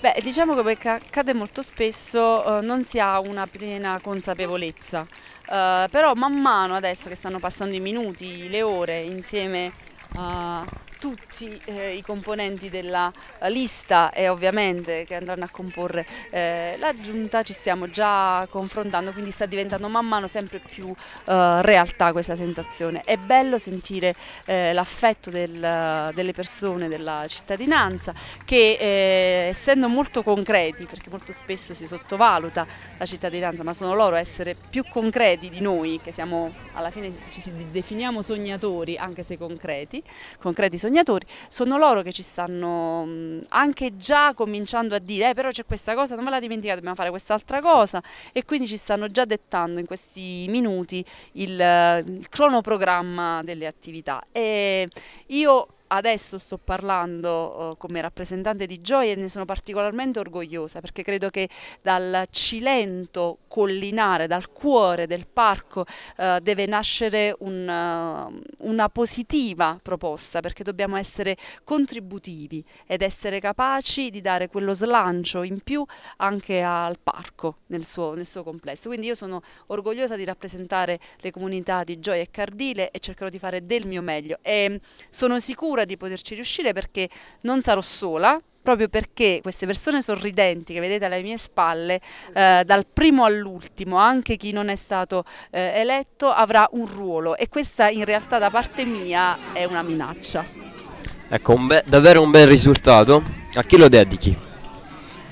Beh, diciamo che perché accade molto spesso eh, non si ha una piena consapevolezza, eh, però man mano adesso che stanno passando i minuti, le ore insieme a... Eh, tutti eh, i componenti della lista e ovviamente che andranno a comporre eh, la giunta ci stiamo già confrontando quindi sta diventando man mano sempre più eh, realtà questa sensazione è bello sentire eh, l'affetto del, delle persone della cittadinanza che eh, essendo molto concreti perché molto spesso si sottovaluta la cittadinanza ma sono loro a essere più concreti di noi che siamo alla fine ci si definiamo sognatori anche se concreti concreti sognatori sognatori, sono loro che ci stanno mm, anche già cominciando a dire eh, però c'è questa cosa, non me la dimenticate, dobbiamo fare quest'altra cosa e quindi ci stanno già dettando in questi minuti il, il cronoprogramma delle attività. E io adesso sto parlando uh, come rappresentante di Gioia e ne sono particolarmente orgogliosa perché credo che dal Cilento collinare, dal cuore del parco uh, deve nascere un, uh, una positiva proposta perché dobbiamo essere contributivi ed essere capaci di dare quello slancio in più anche al parco nel suo, nel suo complesso. Quindi io sono orgogliosa di rappresentare le comunità di Gioia e Cardile e cercherò di fare del mio meglio e mm, sono sicura sicura di poterci riuscire perché non sarò sola, proprio perché queste persone sorridenti che vedete alle mie spalle, eh, dal primo all'ultimo, anche chi non è stato eh, eletto, avrà un ruolo e questa in realtà da parte mia è una minaccia. Ecco, un davvero un bel risultato. A chi lo dedichi?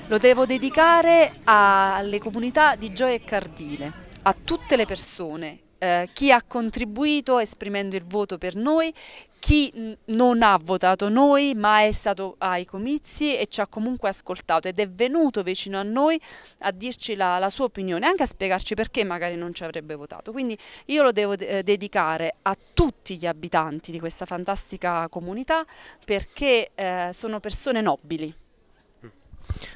Lo devo dedicare alle comunità di Gioia e Cardile, a tutte le persone Uh, chi ha contribuito esprimendo il voto per noi, chi non ha votato noi ma è stato ai comizi e ci ha comunque ascoltato ed è venuto vicino a noi a dirci la, la sua opinione, anche a spiegarci perché magari non ci avrebbe votato. Quindi io lo devo de eh, dedicare a tutti gli abitanti di questa fantastica comunità perché eh, sono persone nobili.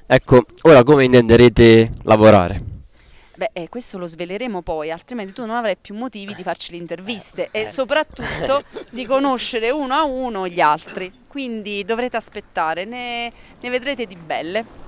Ecco, ora come intenderete lavorare? Beh, eh, questo lo sveleremo poi, altrimenti tu non avrai più motivi di eh. farci le interviste eh, e eh. soprattutto di conoscere uno a uno gli altri. Quindi dovrete aspettare, ne, ne vedrete di belle.